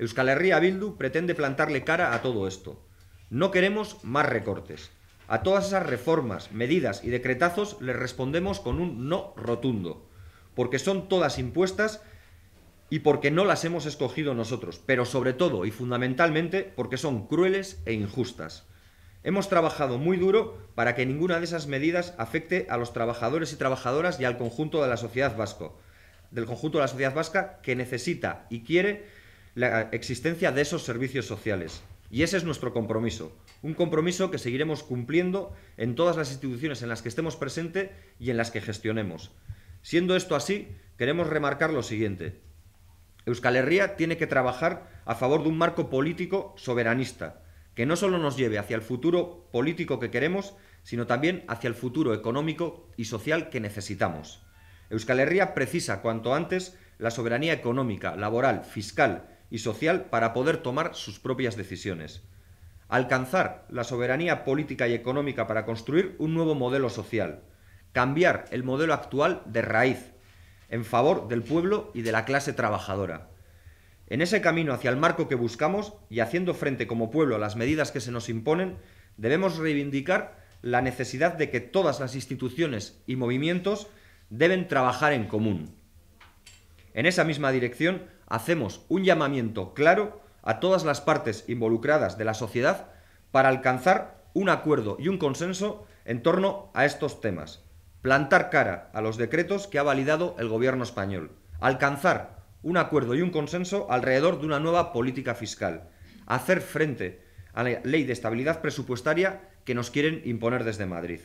Euskal Herria Bildu pretende plantarle cara a todo esto. No queremos más recortes. A todas esas reformas, medidas y decretazos les respondemos con un no rotundo, porque son todas impuestas y porque no las hemos escogido nosotros, pero sobre todo y fundamentalmente porque son crueles e injustas. Hemos trabajado muy duro para que ninguna de esas medidas afecte a los trabajadores y trabajadoras y al conjunto de la sociedad vasco, del conjunto de la sociedad vasca que necesita y quiere la existencia de esos servicios sociales. Y ese es nuestro compromiso, un compromiso que seguiremos cumpliendo en todas las instituciones en las que estemos presentes y en las que gestionemos. Siendo esto así, queremos remarcar lo siguiente. Euskal Herria tiene que trabajar a favor de un marco político soberanista, que no solo nos lleve hacia el futuro político que queremos, sino también hacia el futuro económico y social que necesitamos. Euskal Herria precisa cuanto antes la soberanía económica, laboral, fiscal y social para poder tomar sus propias decisiones. Alcanzar la soberanía política y económica para construir un nuevo modelo social. Cambiar el modelo actual de raíz, en favor del pueblo y de la clase trabajadora. En ese camino hacia el marco que buscamos y haciendo frente como pueblo a las medidas que se nos imponen, debemos reivindicar la necesidad de que todas las instituciones y movimientos deben trabajar en común, en esa misma dirección hacemos un llamamiento claro a todas las partes involucradas de la sociedad para alcanzar un acuerdo y un consenso en torno a estos temas. Plantar cara a los decretos que ha validado el gobierno español. Alcanzar un acuerdo y un consenso alrededor de una nueva política fiscal. Hacer frente a la ley de estabilidad presupuestaria que nos quieren imponer desde Madrid.